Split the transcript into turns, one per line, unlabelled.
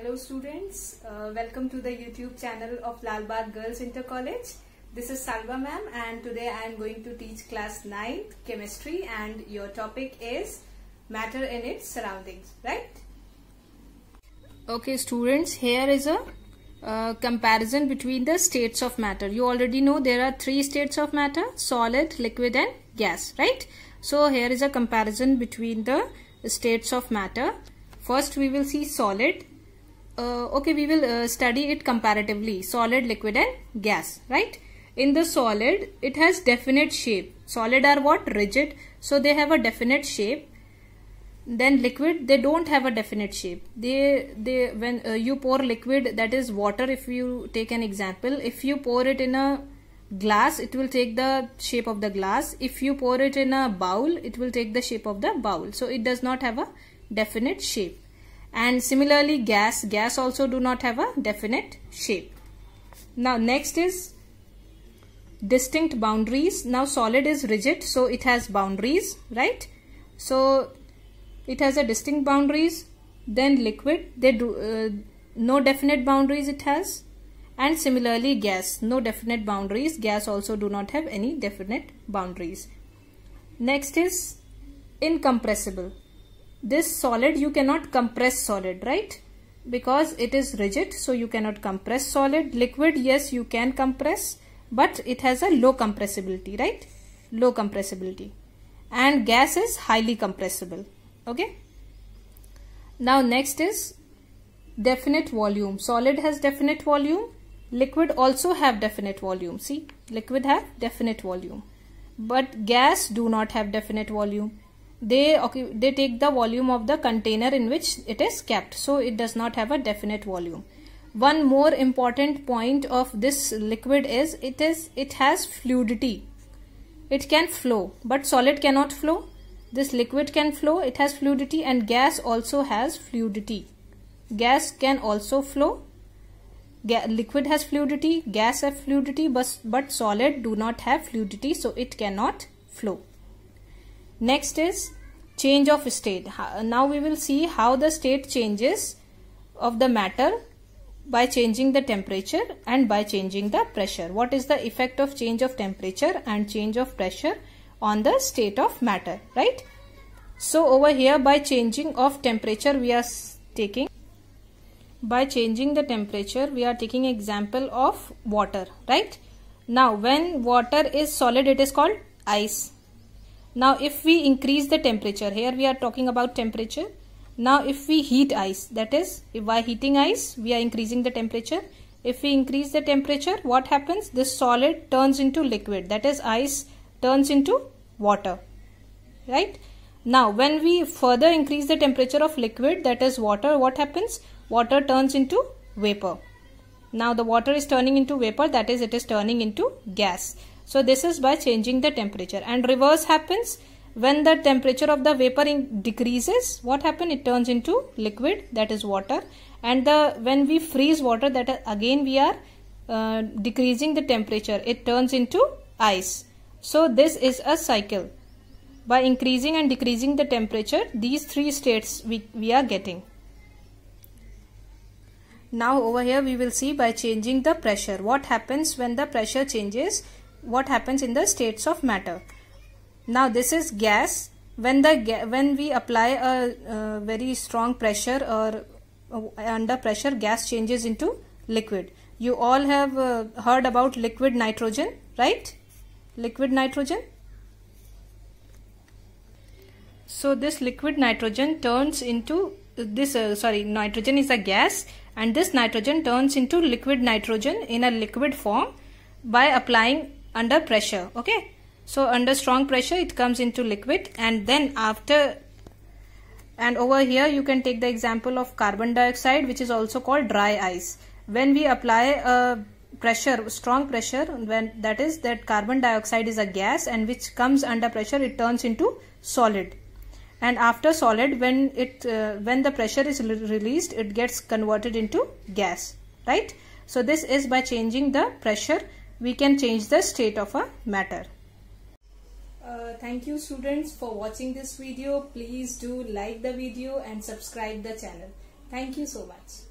Hello students, uh, welcome to the YouTube channel of Lalbagh Girls Inter College. This is Salva ma'am and today I am going to teach class 9 chemistry and your topic is matter in its surroundings, right? Okay students, here is a uh, comparison between the states of matter. You already know there are three states of matter, solid, liquid and gas, right? So here is a comparison between the states of matter. First we will see solid uh, okay we will uh, study it comparatively solid liquid and gas right in the solid it has definite shape solid are what rigid so they have a definite shape then liquid they don't have a definite shape they they when uh, you pour liquid that is water if you take an example if you pour it in a glass it will take the shape of the glass if you pour it in a bowl it will take the shape of the bowl so it does not have a definite shape and similarly gas gas also do not have a definite shape now next is distinct boundaries now solid is rigid so it has boundaries right so it has a distinct boundaries then liquid they do uh, no definite boundaries it has and similarly gas no definite boundaries gas also do not have any definite boundaries next is incompressible this solid you cannot compress solid right because it is rigid so you cannot compress solid liquid yes you can compress but it has a low compressibility right low compressibility and gas is highly compressible okay now next is definite volume solid has definite volume liquid also have definite volume see liquid have definite volume but gas do not have definite volume they they take the volume of the container in which it is kept so it does not have a definite volume one more important point of this liquid is it is it has fluidity it can flow but solid cannot flow this liquid can flow it has fluidity and gas also has fluidity gas can also flow Ga liquid has fluidity gas have fluidity but, but solid do not have fluidity so it cannot flow Next is change of state. Now we will see how the state changes of the matter by changing the temperature and by changing the pressure. What is the effect of change of temperature and change of pressure on the state of matter, right? So over here by changing of temperature we are taking by changing the temperature we are taking example of water right now when water is solid it is called ice now if we increase the temperature, here we are talking about temperature. Now if we heat ice, that is if by heating ice, we are increasing the temperature. If we increase the temperature, what happens? This solid turns into liquid, that is ice turns into water, right? Now when we further increase the temperature of liquid, that is water, what happens? Water turns into vapor. Now the water is turning into vapor, that is it is turning into gas. So this is by changing the temperature and reverse happens when the temperature of the vapor decreases what happens it turns into liquid that is water and the when we freeze water that again we are uh, decreasing the temperature it turns into ice. So this is a cycle by increasing and decreasing the temperature these three states we, we are getting. Now over here we will see by changing the pressure what happens when the pressure changes what happens in the states of matter. Now this is gas. When the when we apply a uh, very strong pressure or uh, under pressure, gas changes into liquid. You all have uh, heard about liquid nitrogen, right? Liquid nitrogen. So this liquid nitrogen turns into this uh, sorry nitrogen is a gas and this nitrogen turns into liquid nitrogen in a liquid form by applying under pressure okay so under strong pressure it comes into liquid and then after and over here you can take the example of carbon dioxide which is also called dry ice when we apply a pressure strong pressure when that is that carbon dioxide is a gas and which comes under pressure it turns into solid and after solid when it uh, when the pressure is released it gets converted into gas right so this is by changing the pressure we can change the state of a matter. Uh, thank you students for watching this video. Please do like the video and subscribe the channel. Thank you so much.